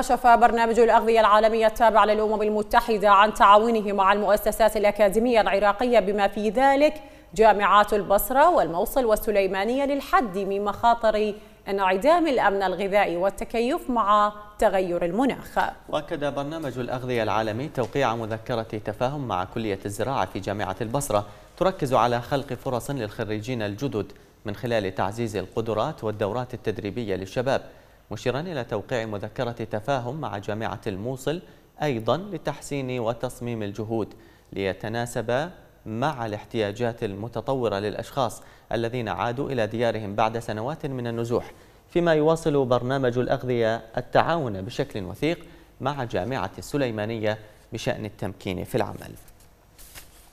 كشف برنامج الأغذية العالمية التابع للأمم المتحدة عن تعاونه مع المؤسسات الأكاديمية العراقية بما في ذلك جامعات البصرة والموصل والسليمانية للحد من مخاطر انعدام الأمن الغذائي والتكيف مع تغير المناخ وأكد برنامج الأغذية العالمي توقيع مذكرة تفاهم مع كلية الزراعة في جامعة البصرة تركز على خلق فرص للخريجين الجدد من خلال تعزيز القدرات والدورات التدريبية للشباب مشيرا إلى توقيع مذكرة تفاهم مع جامعة الموصل أيضا لتحسين وتصميم الجهود ليتناسب مع الاحتياجات المتطورة للأشخاص الذين عادوا إلى ديارهم بعد سنوات من النزوح فيما يواصل برنامج الأغذية التعاون بشكل وثيق مع جامعة السليمانية بشأن التمكين في العمل